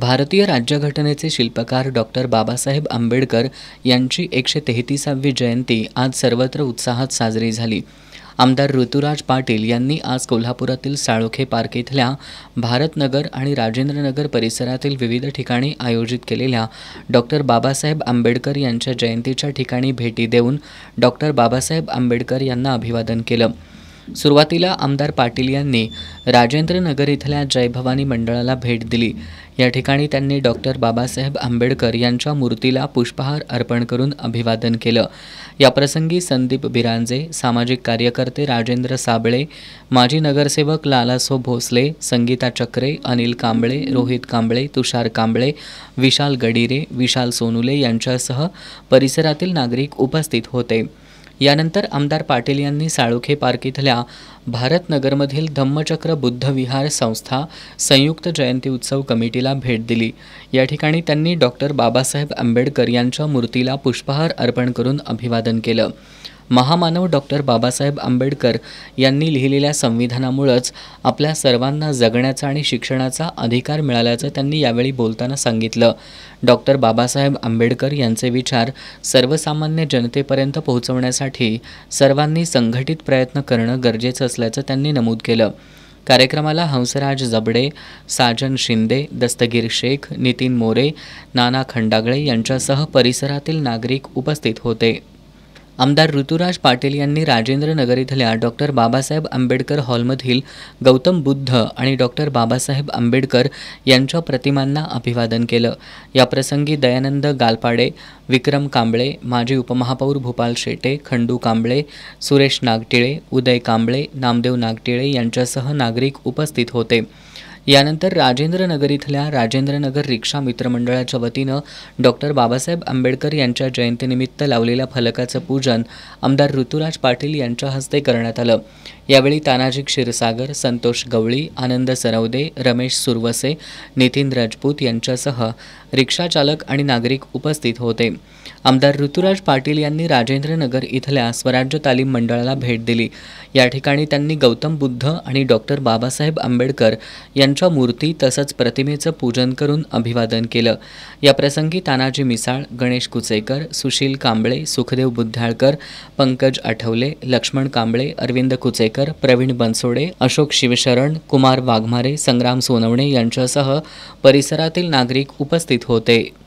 भारतीय राज्यघटनेचे शिल्पकार डॉक्टर बाबासाहेब आंबेडकर यांची एकशे तेहतीसावी जयंती आज सर्वत्र उत्साहात साजरी झाली आमदार ऋतुराज पाटील यांनी आज कोल्हापुरातील साळोखे पार्क इथल्या भारतनगर आणि राजेंद्रनगर परिसरातील विविध ठिकाणी आयोजित केलेल्या डॉक्टर बाबासाहेब आंबेडकर यांच्या जयंतीच्या ठिकाणी भेटी देऊन डॉक्टर बाबासाहेब आंबेडकर यांना अभिवादन केलं सुरुवातीला आमदार पाटील यांनी राजेंद्रनगर इथल्या जयभवानी मंडळाला भेट दिली या ठिकाणी त्यांनी डॉक्टर बाबासाहेब आंबेडकर यांच्या मूर्तीला पुष्पहार अर्पण करून अभिवादन केलं याप्रसंगी संदीप बिरांजे सामाजिक कार्यकर्ते राजेंद्र साबळे माजी नगरसेवक लालासो भोसले संगीता चक्रे अनिल कांबळे रोहित कांबळे तुषार कांबळे विशाल गडिरे विशाल सोनुले यांच्यासह परिसरातील नागरिक उपस्थित होते यानंतर आमदार पाटील यांनी साळुखे पार्क इथल्या भारतनगरमधील धम्मचक्र बुद्ध विहार संस्था संयुक्त जयंती उत्सव कमिटीला भेट दिली या ठिकाणी त्यांनी डॉक्टर बाबासाहेब आंबेडकर यांच्या मूर्तीला पुष्पहार अर्पण करून अभिवादन केलं महामानव डॉक्टर बाबासाहेब आंबेडकर यांनी लिहिलेल्या संविधानामुळंच आपल्या सर्वांना जगण्याचा आणि शिक्षणाचा अधिकार मिळाल्याचं त्यांनी यावेळी बोलताना सांगितलं डॉक्टर बाबासाहेब आंबेडकर यांचे विचार सर्वसामान्य जनतेपर्यंत पोहोचवण्यासाठी सर्वांनी संघटित प्रयत्न करणं गरजेचं असल्याचं त्यांनी नमूद केलं कार्यक्रमाला हंसराज जबडे साजन शिंदे दस्तगीर शेख नितीन मोरे नाना खंडागळे यांच्यासह परिसरातील नागरिक उपस्थित होते आमदार ऋतुराज पाटील यांनी राजेंद्र नगर इथल्या डॉक्टर बाबासाहेब आंबेडकर हॉलमधील गौतम बुद्ध आणि डॉक्टर बाबासाहेब आंबेडकर यांच्या प्रतिमांना अभिवादन केलं याप्रसंगी दयानंद गालपाडे विक्रम कांबळे माजी उपमहापौर भूपाल शेटे खंडू कांबळे सुरेश नागटिळे उदय कांबळे नामदेव नागटिळे यांच्यासह नागरिक उपस्थित होते यानंतर राजेंद्रनगर इथल्या राजेंद्रनगर रिक्षा मित्रमंडळाच्या वतीनं डॉक्टर बाबासाहेब आंबेडकर यांच्या जयंतीनिमित्त लावलेल्या फलकाचं पूजन आमदार ऋतुराज पाटील यांच्या हस्ते करण्यात आलं यावेळी तानाजी क्षीरसागर संतोष गवळी आनंद सरवदे रमेश सुरवसे नितीन राजपूत यांच्यासह रिक्षाचालक आणि नागरिक उपस्थित होते आमदार ऋतुराज पाटील यांनी राजेंद्रनगर इथल्या स्वराज्य तालीम मंडळाला भेट दिली या ठिकाणी त्यांनी गौतम बुद्ध आणि डॉक्टर बाबासाहेब आंबेडकर यांच्या त्यांच्या मूर्ती तसंच प्रतिमेचं पूजन करून अभिवादन केलं या प्रसंगी तानाजी मिसाळ गणेश कुचेकर सुशील कांबळे सुखदेव बुद्धाळकर पंकज आठवले लक्ष्मण कांबळे अरविंद कुचेकर प्रवीण बनसोडे अशोक शिवशरण कुमार वाघमारे संग्राम सोनवणे यांच्यासह परिसरातील नागरिक उपस्थित होते